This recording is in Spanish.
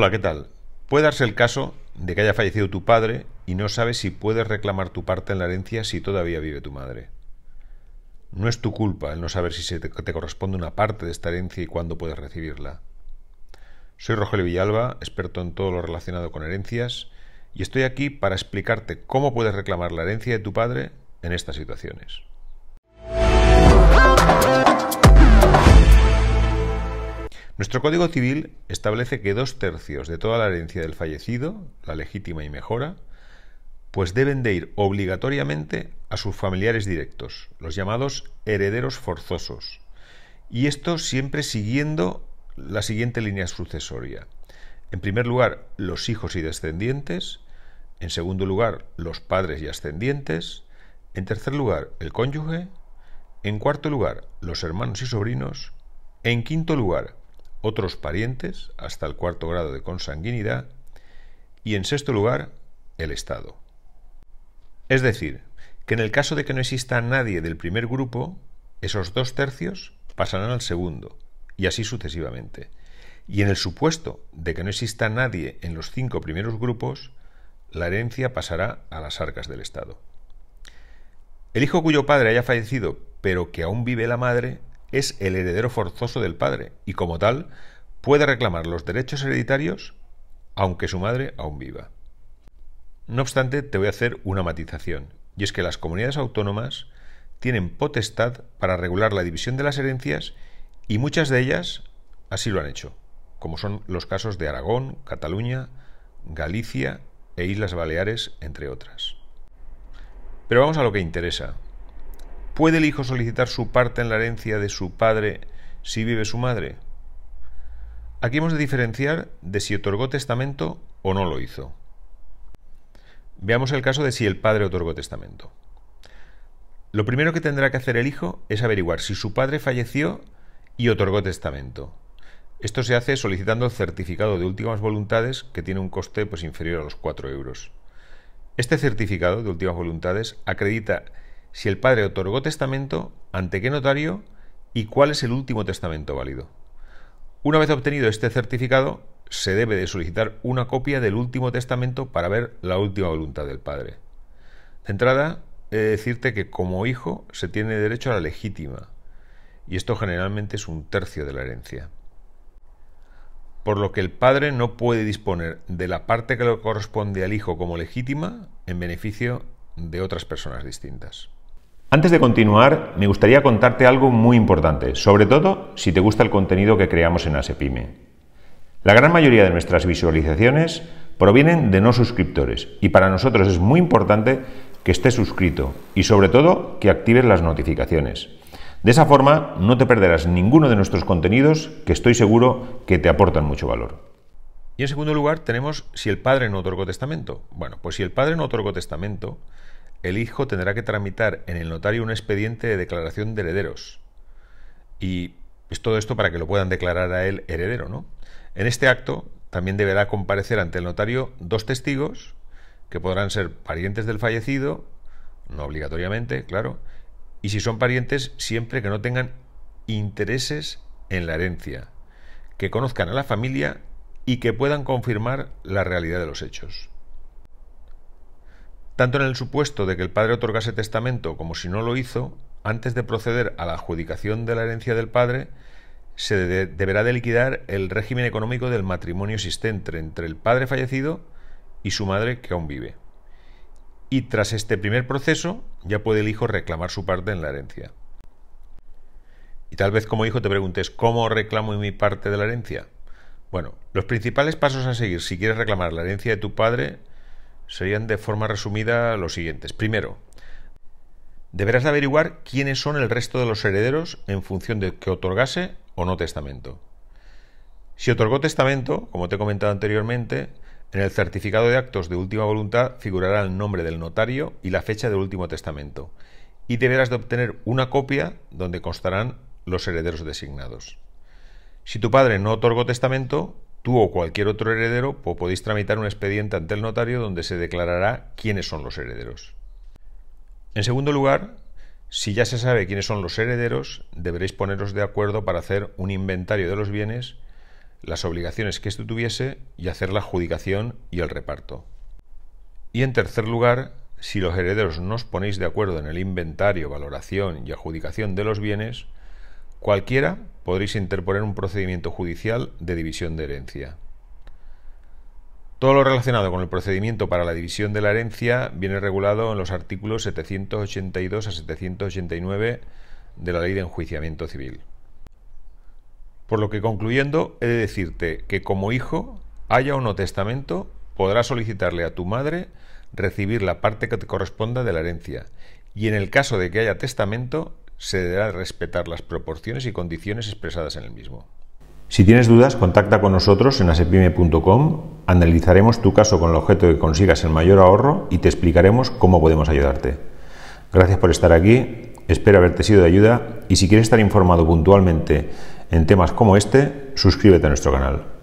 Hola, ¿qué tal? Puede darse el caso de que haya fallecido tu padre y no sabes si puedes reclamar tu parte en la herencia si todavía vive tu madre. No es tu culpa el no saber si te, te, corresponde una parte de esta herencia y cuándo puedes recibirla. Soy Rogelio Villalba, experto en todo lo relacionado con herencias, y estoy aquí para explicarte cómo puedes reclamar la herencia de tu padre en estas situaciones. Nuestro Código Civil establece que dos tercios de toda la herencia del fallecido, la legítima y mejora, pues deben de ir obligatoriamente a sus familiares directos, los llamados herederos forzosos, y esto siempre siguiendo la siguiente línea sucesoria. En primer lugar, los hijos y descendientes, en segundo lugar, los padres y ascendientes, en tercer lugar, el cónyuge, en cuarto lugar, los hermanos y sobrinos, en quinto lugar, otros parientes hasta el cuarto grado de consanguinidad y en sexto lugar el Estado. Es decir, que en el caso de que no exista nadie del primer grupo, esos dos tercios pasarán al segundo, y así sucesivamente. Y en el supuesto de que no exista nadie en los cinco primeros grupos, la herencia pasará a las arcas del Estado. El hijo cuyo padre haya fallecido, pero que aún vive la madre, es el heredero forzoso del padre y como tal puede reclamar los derechos hereditarios aunque su madre aún viva. No obstante, te voy a hacer una matización, y es que las comunidades autónomas tienen potestad para regular la división de las herencias y muchas de ellas así lo han hecho, como son los casos de Aragón, Cataluña, Galicia e Islas Baleares, entre otras. Pero vamos a lo que interesa, ¿Puede el hijo solicitar su parte en la herencia de su padre si vive su madre? Aquí hemos de diferenciar de si otorgó testamento o no lo hizo. Veamos el caso de si el padre otorgó testamento. Lo primero que tendrá que hacer el hijo es averiguar si su padre falleció y otorgó testamento. Esto se hace solicitando el certificado de últimas voluntades que tiene un coste pues, inferior a los 4 euros. Este certificado de últimas voluntades acredita si el padre otorgó testamento, ante qué notario y cuál es el último testamento válido. Una vez obtenido este certificado, se debe de solicitar una copia del último testamento para ver la última voluntad del padre. De entrada, he de decirte que como hijo se tiene derecho a la legítima, y esto generalmente es un tercio de la herencia. Por lo que el padre no puede disponer de la parte que le corresponde al hijo como legítima en beneficio de otras personas distintas. Antes de continuar, me gustaría contarte algo muy importante, sobre todo si te gusta el contenido que creamos en Asepime. La gran mayoría de nuestras visualizaciones provienen de no suscriptores y para nosotros es muy importante que estés suscrito y sobre todo que actives las notificaciones. De esa forma no te perderás ninguno de nuestros contenidos que estoy seguro que te aportan mucho valor. Y en segundo lugar tenemos si el padre no otorgó testamento. Bueno, pues si el padre no otorgó testamento, el hijo tendrá que tramitar en el notario un expediente de declaración de herederos. Y es todo esto para que lo puedan declarar a él heredero, ¿no? En este acto también deberá comparecer ante el notario dos testigos que podrán ser parientes del fallecido, no obligatoriamente, claro, y si son parientes, siempre que no tengan intereses en la herencia, que conozcan a la familia y que puedan confirmar la realidad de los hechos tanto en el supuesto de que el padre otorgase testamento como si no lo hizo, antes de proceder a la adjudicación de la herencia del padre, se deberá de liquidar el régimen económico del matrimonio existente entre el padre fallecido y su madre que aún vive. Y tras este primer proceso ya puede el hijo reclamar su parte en la herencia. Y tal vez como hijo te preguntes, ¿cómo reclamo mi parte de la herencia? Bueno, los principales pasos a seguir si quieres reclamar la herencia de tu padre serían de forma resumida los siguientes. Primero, deberás averiguar quiénes son el resto de los herederos en función de que otorgase o no testamento. Si otorgó testamento, como te he comentado anteriormente, en el certificado de actos de última voluntad figurará el nombre del notario y la fecha del último testamento, y deberás de obtener una copia donde constarán los herederos designados. Si tu padre no otorgó testamento, tú o cualquier otro heredero podéis tramitar un expediente ante el notario donde se declarará quiénes son los herederos. En segundo lugar, si ya se sabe quiénes son los herederos, deberéis poneros de acuerdo para hacer un inventario de los bienes, las obligaciones que éste tuviese y hacer la adjudicación y el reparto. Y en tercer lugar, si los herederos no os ponéis de acuerdo en el inventario, valoración y adjudicación de los bienes, Cualquiera podréis interponer un procedimiento judicial de división de herencia. Todo lo relacionado con el procedimiento para la división de la herencia viene regulado en los artículos 782 a 789 de la Ley de Enjuiciamiento Civil. Por lo que concluyendo, he de decirte que como hijo, haya o no testamento, podrás solicitarle a tu madre recibir la parte que te corresponda de la herencia, y en el caso de que haya testamento, se deberá respetar las proporciones y condiciones expresadas en el mismo. Si tienes dudas, contacta con nosotros en asepime.com, analizaremos tu caso con el objeto de que consigas el mayor ahorro y te explicaremos cómo podemos ayudarte. Gracias por estar aquí, espero haberte sido de ayuda y si quieres estar informado puntualmente en temas como este, suscríbete a nuestro canal.